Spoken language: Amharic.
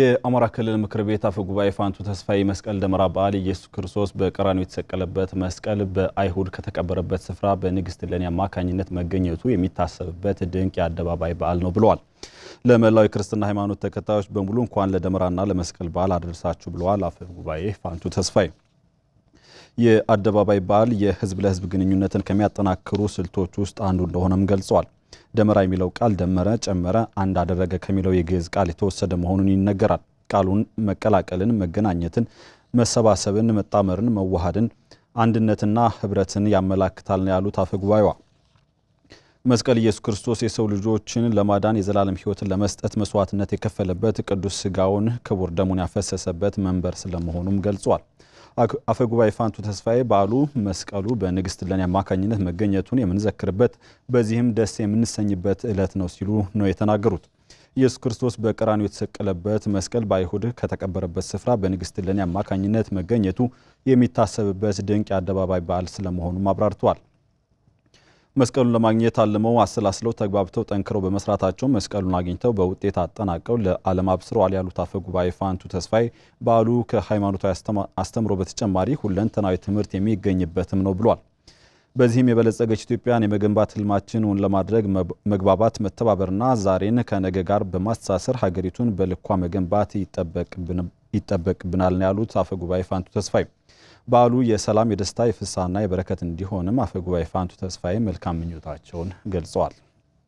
የአማራ ክልል ምክር ቤት አፈ ጉባኤ ፋንቱ ተስፋዬ መስቀል ደመራ በዓል ኢየሱስ ክርስቶስ በቀራኒው የተሰቀለበት መስቀል በአይሁድ ከተቀበረበት ስፍራ በንግስት ለኔ አማካኝነት መገኘቱ የሚታሰብበት ድንቅ የአደባባይ በዓል ነው ብለዋል። ለመላው የክርስትና ሃይማኖት ተከታዮች በሙሉ እንኳን ለደመራና ለመስቀል በዓል አደረሳችሁ ብለዋል አፈ ጉባኤ ፋንቱ ተስፋዬ። የአደባባይ በዓል የህዝብ ለህዝብ ግንኙነትን ከሚያጠናክሩ ስልቶች ውስጥ አንዱ እንደሆነም ገልጸዋል። ደመራ የሚለው ቃል ደመረ፣ ጨመረ፣ አንድ አደረገ ከሚለው የግዕዝ ቃል የተወሰደ መሆኑን ይነገራል። ቃሉን መቀላቀልን፣ መገናኘትን፣ መሰባሰብን፣ መጣመርን፣ መዋሃድን፣ አንድነትና ህብረትን ያመላክታል ያሉት አፈጉባኤዋ መስቀል ኢየሱስ ክርስቶስ የሰው ልጆችን ለማዳን የዘላለም ሕይወትን ለመስጠት መስዋዕትነት የከፈለበት ቅዱስ ስጋውን ክቡር ደሙን ያፈሰሰበት መንበር ስለመሆኑም ገልጿል። አፈ ጉባኤ ፋንቱ ተስፋዬ በዓሉ መስቀሉ በንግስት ለኔ አማካኝነት መገኘቱን የምንዘክርበት በዚህም ደስ የምንሰኝበት ዕለት ነው ሲሉ ነው የተናገሩት። ኢየሱስ ክርስቶስ በቀራንዮ የተሰቀለበት መስቀል በአይሁድ ከተቀበረበት ስፍራ በንግስት ለኔ አማካኝነት መገኘቱ የሚታሰብበት ድንቅ የአደባባይ በዓል ስለመሆኑም አብራርተዋል። መስቀሉን ለማግኘት አልመው አሰላስለው ተግባብተው ጠንክረው በመስራታቸው መስቀሉን አግኝተው በውጤት አጠናቀው ለዓለም አብስረዋል ያሉት አፈ ጉባኤ ፋንቱ ተስፋዬ በዓሉ ከሃይማኖታዊ አስተምሮ በተጨማሪ ሁለንተናዊ ትምህርት የሚገኝበትም ነው ብሏል። በዚህም የበለጸገች ኢትዮጵያን የመገንባት ህልማችንን ለማድረግ መግባባት፣ መተባበርና ዛሬን ከነገ ጋር በማስተሳሰር ሀገሪቱን በልኳ መገንባት ይጠበቅብናል ይጠበቅብናል ነው ያሉት አፈ ጉባኤ ፋንቱ ተስፋይ። በዓሉ የሰላም የደስታ የፍሳና የበረከት እንዲሆንም አፈ ጉባኤ ፋንቱ ተስፋዬ መልካም ምኞታቸውን ገልጸዋል።